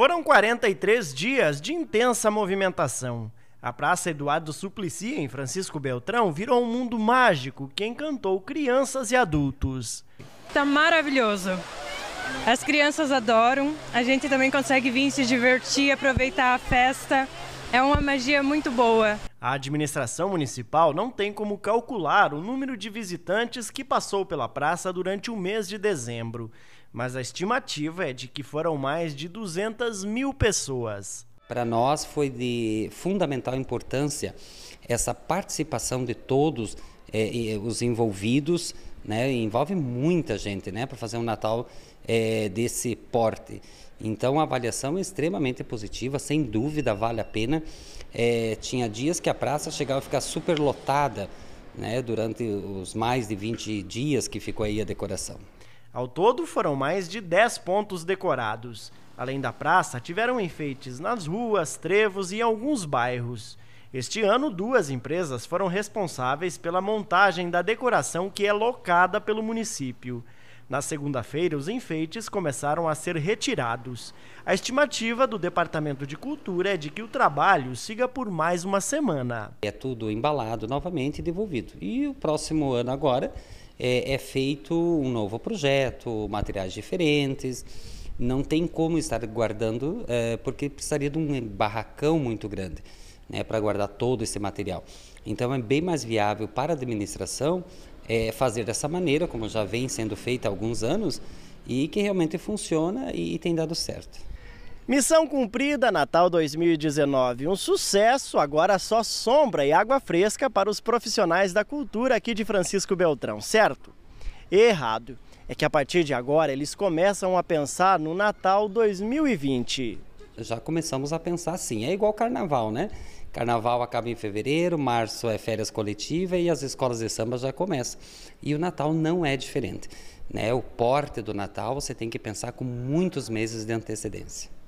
Foram 43 dias de intensa movimentação. A Praça Eduardo Suplicy, em Francisco Beltrão, virou um mundo mágico que encantou crianças e adultos. Está maravilhoso. As crianças adoram, a gente também consegue vir se divertir, aproveitar a festa. É uma magia muito boa. A administração municipal não tem como calcular o número de visitantes que passou pela praça durante o mês de dezembro, mas a estimativa é de que foram mais de 200 mil pessoas. Para nós foi de fundamental importância essa participação de todos é, os envolvidos, né? envolve muita gente né? para fazer um Natal é, desse porte. Então a avaliação é extremamente positiva, sem dúvida vale a pena. É, tinha dias que a praça chegava a ficar super lotada né? durante os mais de 20 dias que ficou aí a decoração. Ao todo foram mais de 10 pontos decorados. Além da praça, tiveram enfeites nas ruas, trevos e alguns bairros. Este ano, duas empresas foram responsáveis pela montagem da decoração que é locada pelo município. Na segunda-feira, os enfeites começaram a ser retirados. A estimativa do Departamento de Cultura é de que o trabalho siga por mais uma semana. É tudo embalado novamente e devolvido. E o próximo ano agora é, é feito um novo projeto, materiais diferentes. Não tem como estar guardando, é, porque precisaria de um barracão muito grande né, para guardar todo esse material. Então é bem mais viável para a administração é, fazer dessa maneira, como já vem sendo feita há alguns anos, e que realmente funciona e, e tem dado certo. Missão cumprida, Natal 2019. Um sucesso, agora só sombra e água fresca para os profissionais da cultura aqui de Francisco Beltrão, certo? Errado. É que a partir de agora eles começam a pensar no Natal 2020 já começamos a pensar assim. É igual carnaval, né? Carnaval acaba em fevereiro, março é férias coletiva e as escolas de samba já começam. E o Natal não é diferente. Né? O porte do Natal você tem que pensar com muitos meses de antecedência.